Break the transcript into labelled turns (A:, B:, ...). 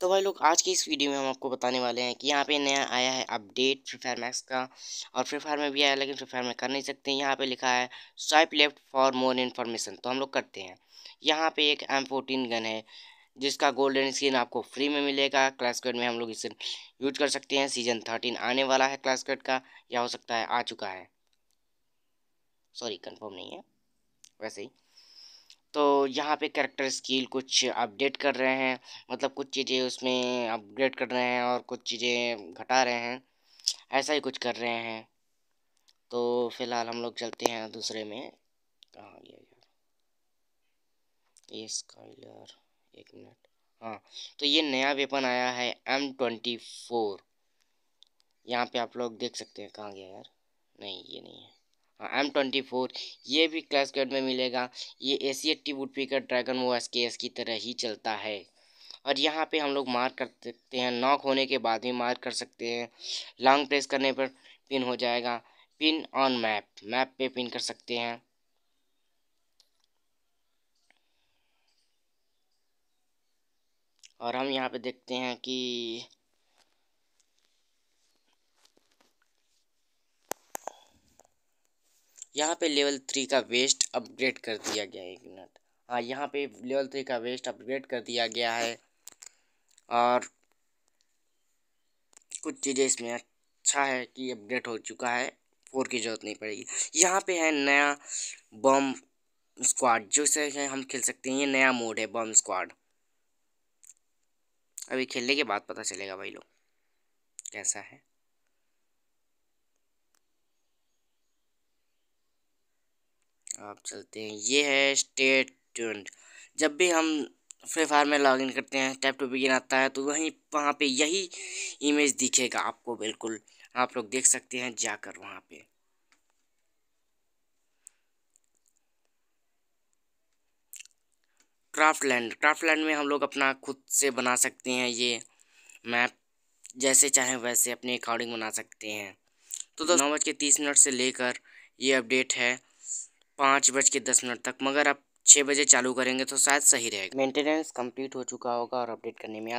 A: तो भाई लोग आज की इस वीडियो में हम आपको बताने वाले हैं कि यहाँ पे नया आया है अपडेट फ्री फायर मैक्स का और फ्री फायर में भी आया लेकिन फ्री फायर में कर नहीं सकते यहाँ पे लिखा है swipe left for more information तो हम लोग करते हैं यहाँ पे एक एम फोर्टीन गन है जिसका गोल्डन स्किन आपको फ्री में मिलेगा क्लास कट में हम लोग इसे यूज कर सकते हैं सीजन थर्टीन आने वाला है क्लास कट का या हो सकता है आ चुका है सॉरी कन्फर्म नहीं है वैसे ही तो यहाँ पे करेक्टर स्किल कुछ अपडेट कर रहे हैं मतलब कुछ चीज़ें उसमें अपग्रेड कर रहे हैं और कुछ चीज़ें घटा रहे हैं ऐसा ही कुछ कर रहे हैं तो फिलहाल हम लोग चलते हैं दूसरे में कहाँ गया यार ये स्काइलर एक मिनट हाँ तो ये नया वेपन आया है एम ट्वेंटी फोर यहाँ पे आप लोग देख सकते हैं कहाँ गया यार नहीं ये नहीं है एम ट्वेंटी फोर ये भी क्लास कट में मिलेगा ये A C eighty woodpecker dragon वो एस के एस की तरह ही चलता है और यहाँ पे हम लोग मार कर सकते हैं नॉक होने के बाद भी मार कर सकते हैं लॉन्ग प्रेस करने पर पिन हो जाएगा पिन ऑन मैप मैप पे पिन कर सकते हैं और हम यहाँ पे देखते हैं कि यहाँ पे लेवल थ्री का वेस्ट अपग्रेड कर दिया गया है एक मिनट हाँ यहाँ पे लेवल थ्री का वेस्ट अपग्रेड कर दिया गया है और कुछ चीज़ें इसमें अच्छा है कि अपडेट हो चुका है फोर की जरूरत नहीं पड़ेगी यहाँ पे है नया बम स्क्वाड जो से हम खेल सकते हैं ये नया मोड है बम स्क्वाड अभी खेलने के बाद पता चलेगा भाई लोग कैसा है आप चलते हैं ये है स्टेट ट्यून्ड जब भी हम फ्री फायर में लॉगिन करते हैं टैप टू बिगिन आता है तो वहीं वहाँ पे यही इमेज दिखेगा आपको बिल्कुल आप लोग देख सकते हैं जाकर वहाँ पे क्राफ्ट लैंड क्राफ्ट लैंड में हम लोग अपना खुद से बना सकते हैं ये मैप जैसे चाहे वैसे अपने अकॉर्डिंग बना सकते हैं तो दोस्तों नौ बज के तीस मिनट से लेकर ये अपडेट है पाँच बज के दस मिनट तक मगर आप छः बजे चालू करेंगे तो शायद सही रहेगा मेंटेनेंस कंप्लीट हो चुका होगा और अपडेट करने में